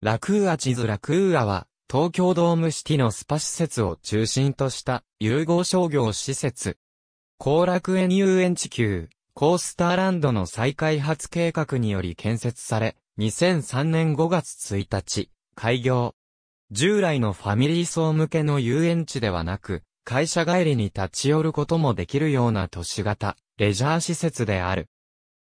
ラクーア地図ラクーアは、東京ドームシティのスパ施設を中心とした融合商業施設。後楽園遊園地級、コースターランドの再開発計画により建設され、2003年5月1日、開業。従来のファミリー層向けの遊園地ではなく、会社帰りに立ち寄ることもできるような都市型、レジャー施設である。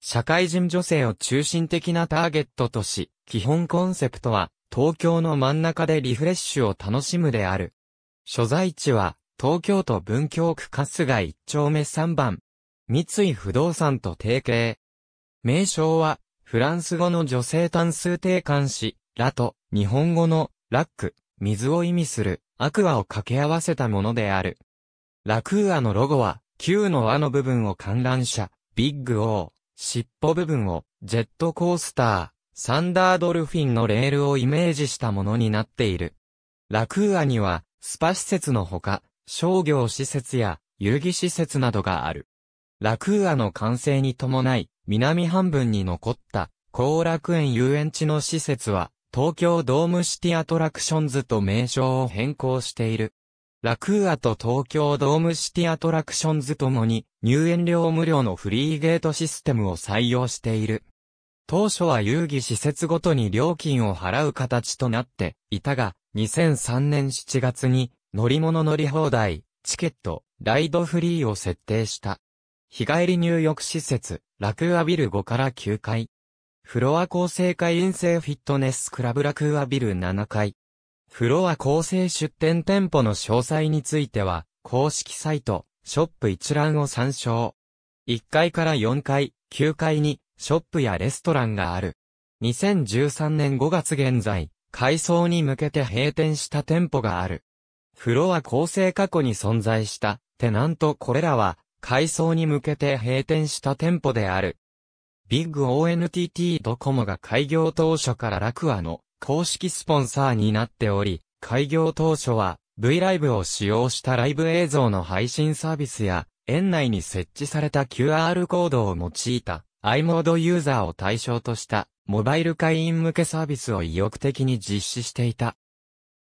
社会人女性を中心的なターゲットとし、基本コンセプトは、東京の真ん中でリフレッシュを楽しむである。所在地は、東京都文京区春日一丁目3番。三井不動産と提携。名称は、フランス語の女性単数定冠詞、ラと、日本語の、ラック、水を意味する、アクアを掛け合わせたものである。ラクーアのロゴは、Q の輪の部分を観覧車、ビッグ O。尻尾部分を、ジェットコースター、サンダードルフィンのレールをイメージしたものになっている。ラクーアには、スパ施設のほか、商業施設や遊戯施設などがある。ラクーアの完成に伴い、南半分に残った後楽園遊園地の施設は、東京ドームシティアトラクションズと名称を変更している。ラクーアと東京ドームシティアトラクションズともに入園料無料のフリーゲートシステムを採用している。当初は遊戯施設ごとに料金を払う形となっていたが、2003年7月に乗り物乗り放題、チケット、ライドフリーを設定した。日帰り入浴施設、ラクーアビル5から9階。フロア構成会員制フィットネスクラブラクーアビル7階。フロア構成出店店舗の詳細については、公式サイト、ショップ一覧を参照。1階から4階、9階に、ショップやレストランがある。2013年5月現在、改装に向けて閉店した店舗がある。フロア構成過去に存在した、テナントこれらは、改装に向けて閉店した店舗である。ビッグ ONTT ドコモが開業当初からラクアの公式スポンサーになっており、開業当初は V ライブを使用したライブ映像の配信サービスや、園内に設置された QR コードを用いた i モードユーザーを対象としたモバイル会員向けサービスを意欲的に実施していた。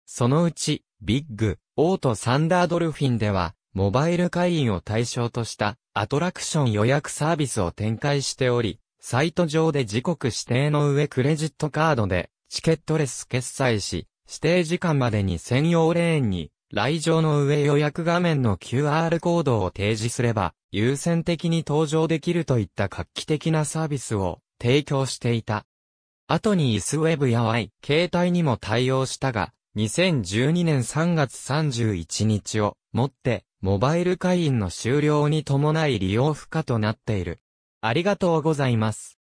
そのうち、ビッグ、オートサンダードルフィンでは、モバイル会員を対象としたアトラクション予約サービスを展開しており、サイト上で時刻指定の上クレジットカードでチケットレス決済し、指定時間までに専用レーンに、来場の上予約画面の QR コードを提示すれば、優先的に登場できるといった画期的なサービスを提供していた。後にイスウェブや Y、携帯にも対応したが、2012年3月31日をもって、モバイル会員の終了に伴い利用不可となっている。ありがとうございます。